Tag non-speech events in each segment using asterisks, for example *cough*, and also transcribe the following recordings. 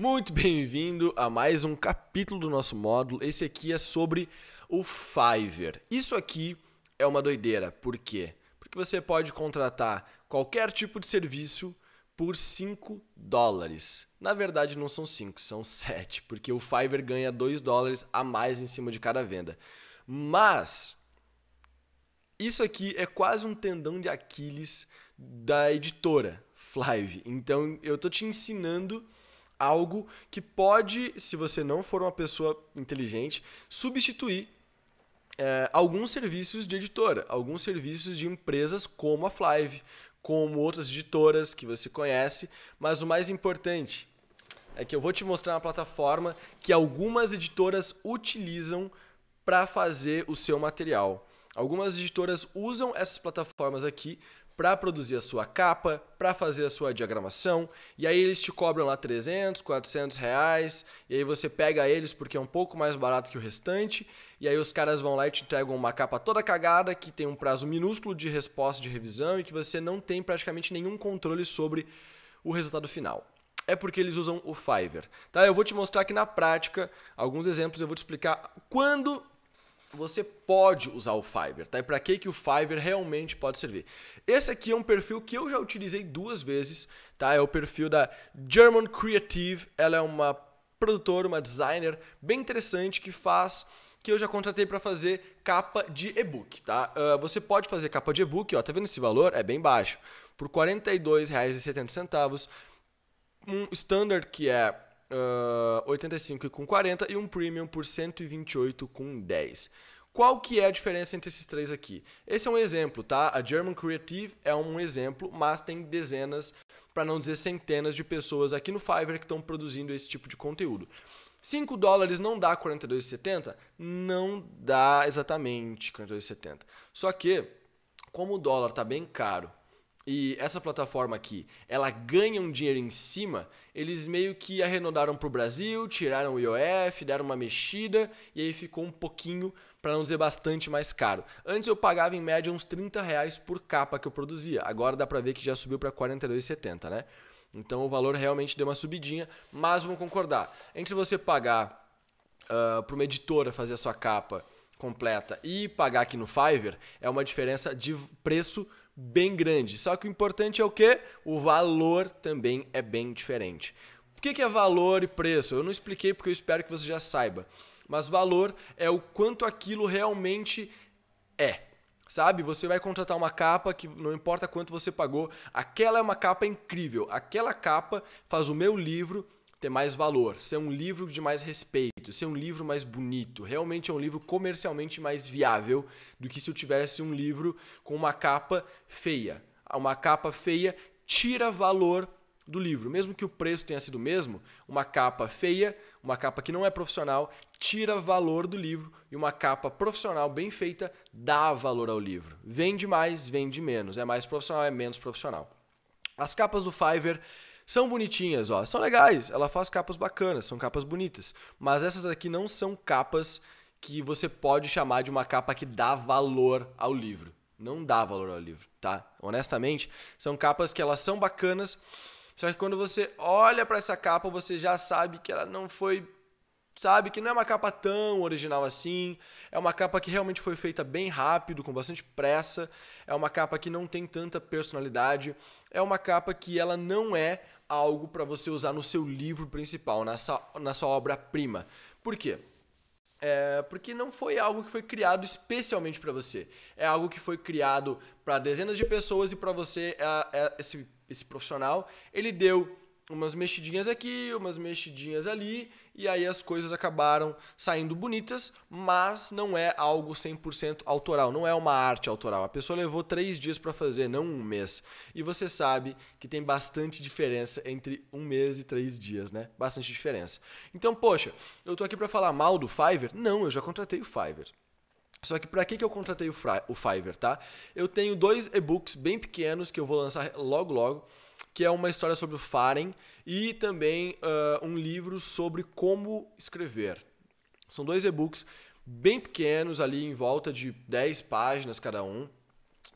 Muito bem-vindo a mais um capítulo do nosso módulo. Esse aqui é sobre o Fiverr. Isso aqui é uma doideira. Por quê? Porque você pode contratar qualquer tipo de serviço por 5 dólares. Na verdade, não são 5, são 7, *laughs* porque o Fiverr ganha 2 dólares a mais em cima de cada venda. Mas isso aqui é quase um tendão de Aquiles da editora Flive. Então, eu tô te ensinando algo que pode, se você não for uma pessoa inteligente, substituir é, alguns serviços de editora, alguns serviços de empresas como a Flive, como outras editoras que você conhece, mas o mais importante é que eu vou te mostrar uma plataforma que algumas editoras utilizam para fazer o seu material. Algumas editoras usam essas plataformas aqui para produzir a sua capa, para fazer a sua diagramação, e aí eles te cobram lá 300, 400 reais, e aí você pega eles porque é um pouco mais barato que o restante, e aí os caras vão lá e te entregam uma capa toda cagada, que tem um prazo minúsculo de resposta de revisão e que você não tem praticamente nenhum controle sobre o resultado final é porque eles usam o Fiverr. Tá? Eu vou te mostrar aqui na prática alguns exemplos, eu vou te explicar quando você pode usar o Fiverr, tá? E para que que o Fiverr realmente pode servir? Esse aqui é um perfil que eu já utilizei duas vezes, tá? É o perfil da German Creative. Ela é uma produtora, uma designer bem interessante que faz que eu já contratei para fazer capa de e-book, tá? Uh, você pode fazer capa de e-book, ó, tá vendo esse valor? É bem baixo. Por R$ 42,70, um standard que é uh, ah, 85 com 40 e um premium por 128 com 10. Qual que é a diferença entre esses três aqui? Esse é um exemplo, tá? A German Creative é um exemplo, mas tem dezenas, para não dizer centenas de pessoas aqui no Fiverr que estão produzindo esse tipo de conteúdo. 5 dólares não dá 42,70? Não dá exatamente 42,70. Só que, como o dólar está bem caro e essa plataforma aqui, ela ganha um dinheiro em cima, eles meio que arredondaram para o Brasil, tiraram o IOF, deram uma mexida e aí ficou um pouquinho, para não dizer bastante, mais caro. Antes eu pagava em média uns 30 reais por capa que eu produzia, agora dá para ver que já subiu para 42,70, né? Então o valor realmente deu uma subidinha, mas vamos concordar, entre você pagar uh, ah, para uma editora fazer a sua capa completa e pagar aqui no Fiverr é uma diferença de preço bem grande. Só que o importante é o que? O valor também é bem diferente. O que é valor e preço? Eu não expliquei porque eu espero que você já saiba. Mas valor é o quanto aquilo realmente é. Sabe? Você vai contratar uma capa que não importa quanto você pagou, aquela é uma capa incrível. Aquela capa faz o meu livro ter mais valor, ser um livro de mais respeito, ser um livro mais bonito. Realmente é um livro comercialmente mais viável do que se eu tivesse um livro com uma capa feia. Uma capa feia tira valor do livro, mesmo que o preço tenha sido o mesmo, uma capa feia, uma capa que não é profissional, tira valor do livro e uma capa profissional bem feita dá valor ao livro. Vende mais, vende menos, é mais profissional, é menos profissional. As capas do Fiverr são bonitinhas, ó, são legais, ela faz capas bacanas, são capas bonitas, mas essas aqui não são capas que você pode chamar de uma capa que dá valor ao livro. Não dá valor ao livro, tá? Honestamente, são capas que elas são bacanas, só que quando você olha para essa capa, você já sabe que ela não foi sabe? Que não é uma capa tão original assim. É uma capa que realmente foi feita bem rápido, com bastante pressa. É uma capa que não tem tanta personalidade. É uma capa que ela não é algo para você usar no seu livro principal, na sua, na sua obra-prima. Por quê? É, porque não foi algo que foi criado especialmente para você. É algo que foi criado para dezenas de pessoas e para você, esse, esse profissional, ele deu umas mexidinhas aqui, umas mexidinhas ali, e aí as coisas acabaram saindo bonitas, mas não é algo 100% autoral, não é uma arte autoral. A pessoa levou três dias para fazer, não um mês. E você sabe que tem bastante diferença entre um mês e três dias, né? Bastante diferença. Então, poxa, eu tô aqui para falar mal do Fiverr? Não, eu já contratei o Fiverr. Só que para que, que eu contratei o, Fiverr, tá? Eu tenho dois e-books bem pequenos que eu vou lançar logo logo que é uma história sobre o Faren, e também uh, um livro sobre como escrever. São dois e-books bem pequenos, ali em volta de 10 páginas cada um,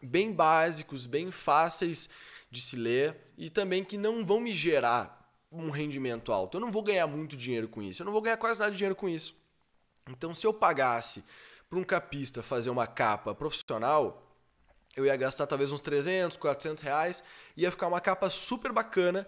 bem básicos, bem fáceis de se ler e também que não vão me gerar um rendimento alto. Eu não vou ganhar muito dinheiro com isso, eu não vou ganhar quase nada de dinheiro com isso. Então, se eu pagasse para um capista fazer uma capa profissional, eu ia gastar talvez uns 300, 400 reais, ia ficar uma capa super bacana,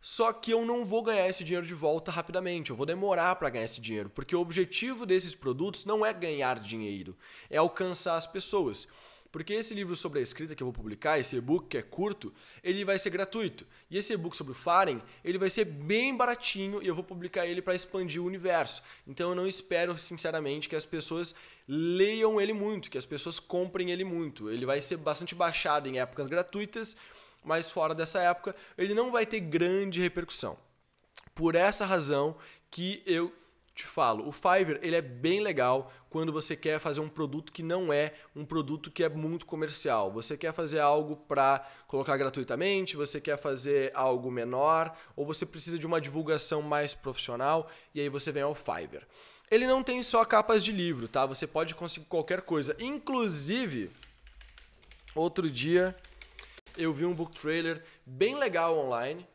só que eu não vou ganhar esse dinheiro de volta rapidamente, eu vou demorar para ganhar esse dinheiro, porque o objetivo desses produtos não é ganhar dinheiro, é alcançar as pessoas. Porque esse livro sobre a escrita que eu vou publicar, esse e-book que é curto, ele vai ser gratuito. E esse e-book sobre o Faren, ele vai ser bem baratinho e eu vou publicar ele para expandir o universo. Então eu não espero, sinceramente, que as pessoas leiam ele muito, que as pessoas comprem ele muito. Ele vai ser bastante baixado em épocas gratuitas, mas fora dessa época, ele não vai ter grande repercussão. Por essa razão que eu te falo, o Fiverr ele é bem legal quando você quer fazer um produto que não é um produto que é muito comercial. Você quer fazer algo para colocar gratuitamente, você quer fazer algo menor, ou você precisa de uma divulgação mais profissional, e aí você vem ao Fiverr. Ele não tem só capas de livro, tá? Você pode conseguir qualquer coisa. Inclusive, outro dia eu vi um book trailer bem legal online,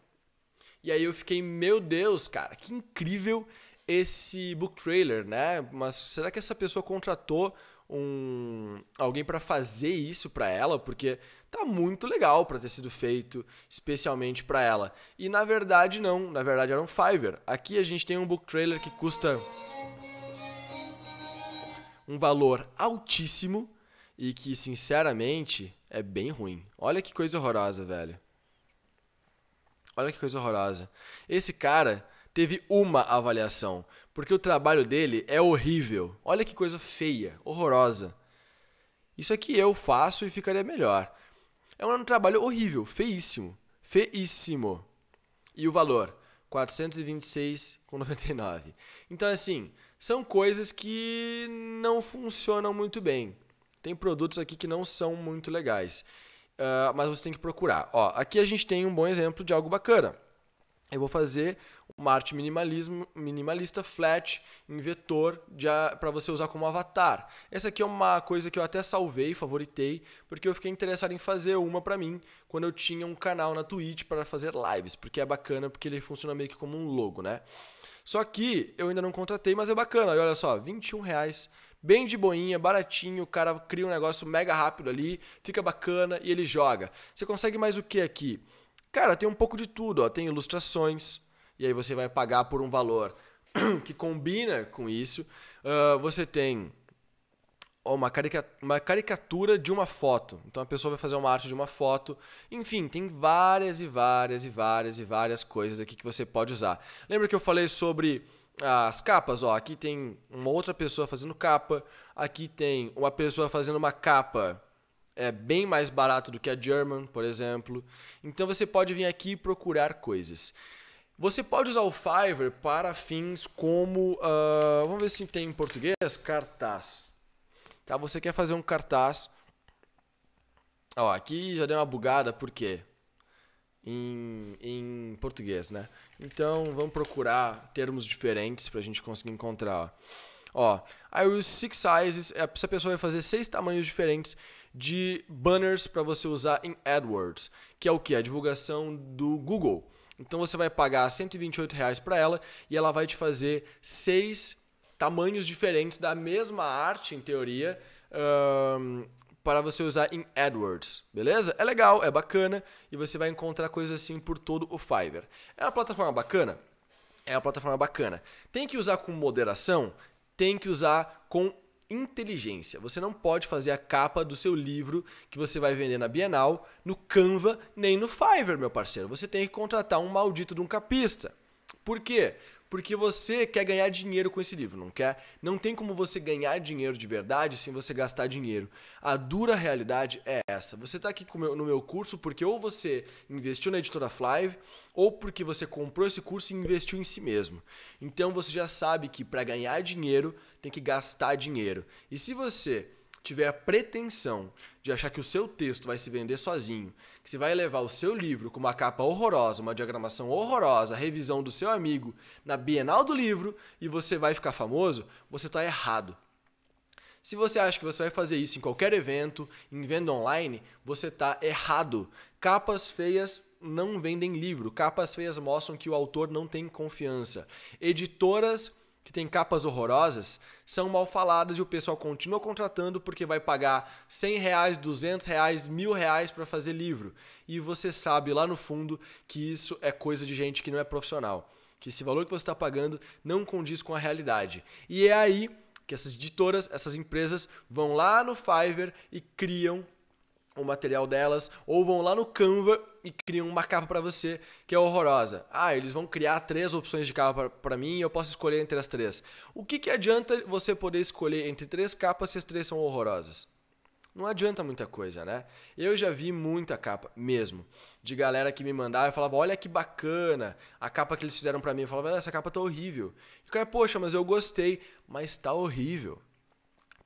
e aí eu fiquei, meu Deus, cara, que incrível! esse book trailer, né? Mas será que essa pessoa contratou um alguém para fazer isso para ela? Porque tá muito legal para ter sido feito especialmente para ela. E na verdade não, na verdade era um Fiverr. Aqui a gente tem um book trailer que custa um valor altíssimo e que, sinceramente, é bem ruim. Olha que coisa horrorosa, velho. Olha que coisa horrorosa. Esse cara, teve uma avaliação, porque o trabalho dele é horrível. Olha que coisa feia, horrorosa. Isso aqui eu faço e ficaria melhor. É um trabalho horrível, feíssimo, feíssimo. E o valor? 426,99. Então assim, são coisas que não funcionam muito bem. Tem produtos aqui que não são muito legais. Uh, mas você tem que procurar. Ó, aqui a gente tem um bom exemplo de algo bacana. Eu vou fazer uma arte minimalismo, minimalista flat em vetor para você usar como avatar. Essa aqui é uma coisa que eu até salvei, favoritei, porque eu fiquei interessado em fazer uma para mim quando eu tinha um canal na Twitch para fazer lives, porque é bacana, porque ele funciona meio que como um logo, né? Só que eu ainda não contratei, mas é bacana. E olha só, 21 reais bem de boinha, baratinho, o cara cria um negócio mega rápido ali, fica bacana e ele joga. Você consegue mais o que aqui? Cara, tem um pouco de tudo, ó. Tem ilustrações, e aí você vai pagar por um valor *clears throat* que combina com isso. Uh, você tem uma, carica uma caricatura de uma foto. Então a pessoa vai fazer uma arte de uma foto. Enfim, tem várias e várias e várias e várias coisas aqui que você pode usar. Lembra que eu falei sobre as capas, ó, aqui tem uma outra pessoa fazendo capa, aqui tem uma pessoa fazendo uma capa é bem mais barato do que a German, por exemplo. Então você pode vir aqui procurar coisas. Você pode usar o Fiverr para fins como. Uh, vamos ver se tem em português. Cartaz. Tá? Você quer fazer um cartaz. Ó, aqui já deu uma bugada, por quê? Em, em português, né? Então vamos procurar termos diferentes para a gente conseguir encontrar. Ó, aí os six sizes. É, essa pessoa vai fazer seis tamanhos diferentes de banners para você usar em AdWords, que é o que? A divulgação do Google. Então você vai pagar R$ 128 reais para ela e ela vai te fazer seis tamanhos diferentes da mesma arte, em teoria, um, para você usar em AdWords, beleza? É legal, é bacana e você vai encontrar coisas assim por todo o Fiverr. É uma plataforma bacana? É uma plataforma bacana. Tem que usar com moderação? Tem que usar com inteligência. Você não pode fazer a capa do seu livro que você vai vender na Bienal, no Canva, nem no Fiverr, meu parceiro. Você tem que contratar um maldito de um capista. Por quê? porque você quer ganhar dinheiro com esse livro, não quer? Não tem como você ganhar dinheiro de verdade sem você gastar dinheiro. A dura realidade é essa. Você está aqui no meu curso porque ou você investiu na editora Flive, ou porque você comprou esse curso e investiu em si mesmo. Então você já sabe que para ganhar dinheiro tem que gastar dinheiro. E se você tiver a pretensão de achar que o seu texto vai se vender sozinho, que você vai levar o seu livro com uma capa horrorosa, uma diagramação horrorosa, a revisão do seu amigo na Bienal do livro e você vai ficar famoso, você está errado. Se você acha que você vai fazer isso em qualquer evento, em venda online, você está errado. Capas feias não vendem livro, capas feias mostram que o autor não tem confiança. Editoras que tem capas horrorosas, são mal faladas e o pessoal continua contratando porque vai pagar 100 reais, 200 reais, mil reais para fazer livro. E você sabe lá no fundo que isso é coisa de gente que não é profissional, que esse valor que você está pagando não condiz com a realidade. E é aí que essas editoras, essas empresas vão lá no Fiverr e criam o material delas, ou vão lá no Canva e criam uma capa para você que é horrorosa. Ah, eles vão criar três opções de capa para mim e eu posso escolher entre as três. O que, que adianta você poder escolher entre três capas se as três são horrorosas? Não adianta muita coisa, né? Eu já vi muita capa, mesmo, de galera que me mandava e falava: Olha que bacana a capa que eles fizeram para mim. Eu falava: Essa capa tá horrível. E o cara, poxa, mas eu gostei, mas tá horrível.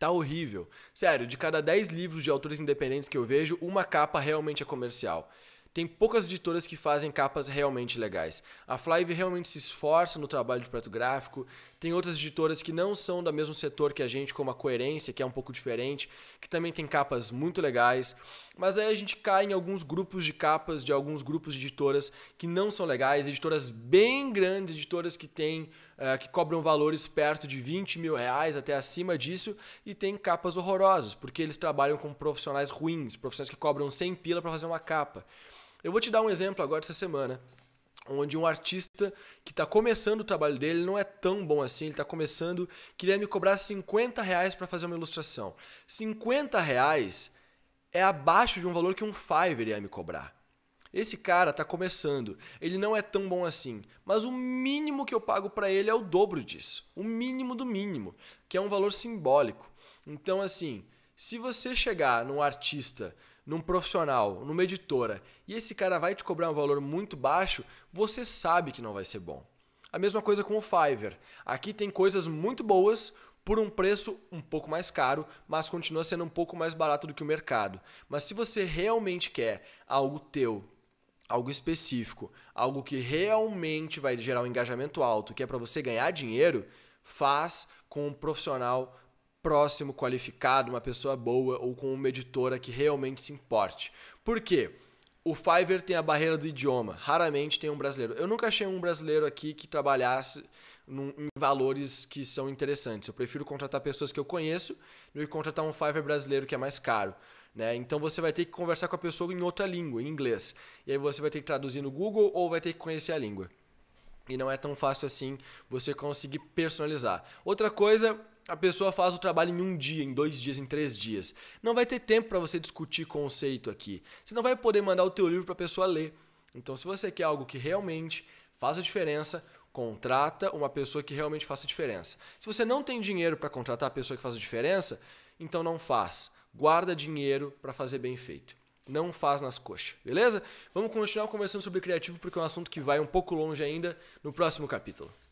Tá horrível. Sério, de cada 10 livros de autores independentes que eu vejo, uma capa realmente é comercial. Tem poucas editoras que fazem capas realmente legais. A Flive realmente se esforça no trabalho de preto gráfico, tem outras editoras que não são do mesmo setor que a gente, como a Coerência, que é um pouco diferente, que também tem capas muito legais. Mas aí a gente cai em alguns grupos de capas de alguns grupos de editoras que não são legais, editoras bem grandes, editoras que têm eh, que cobram valores perto de 20 mil reais até acima disso e tem capas horrorosas, porque eles trabalham com profissionais ruins, profissionais que cobram 100 pila para fazer uma capa. Eu vou te dar um exemplo agora dessa semana onde um artista que está começando o trabalho dele não é tão bom assim, ele está começando, queria me cobrar 50 reais para fazer uma ilustração. 50 reais é abaixo de um valor que um Fiverr ia me cobrar. Esse cara está começando, ele não é tão bom assim, mas o mínimo que eu pago para ele é o dobro disso, o mínimo do mínimo, que é um valor simbólico. Então assim, se você chegar num artista num profissional, numa editora, e esse cara vai te cobrar um valor muito baixo, você sabe que não vai ser bom. A mesma coisa com o Fiverr. Aqui tem coisas muito boas por um preço um pouco mais caro, mas continua sendo um pouco mais barato do que o mercado. Mas se você realmente quer algo teu, algo específico, algo que realmente vai gerar um engajamento alto, que é para você ganhar dinheiro, faz com um profissional próximo, qualificado, uma pessoa boa ou com uma editora que realmente se importe. Por quê? O Fiverr tem a barreira do idioma, raramente tem um brasileiro. Eu nunca achei um brasileiro aqui que trabalhasse num, em valores que são interessantes. Eu prefiro contratar pessoas que eu conheço do que contratar um Fiverr brasileiro que é mais caro. Né? Então você vai ter que conversar com a pessoa em outra língua, em inglês. E aí você vai ter que traduzir no Google ou vai ter que conhecer a língua. E não é tão fácil assim você conseguir personalizar. Outra coisa, a pessoa faz o trabalho em um dia, em dois dias, em três dias. Não vai ter tempo para você discutir conceito aqui. Você não vai poder mandar o teu livro para a pessoa ler. Então, se você quer algo que realmente faça diferença, contrata uma pessoa que realmente faça diferença. Se você não tem dinheiro para contratar a pessoa que faça diferença, então não faz. Guarda dinheiro para fazer bem feito. Não faz nas coxas, beleza? Vamos continuar conversando sobre criativo porque é um assunto que vai um pouco longe ainda no próximo capítulo.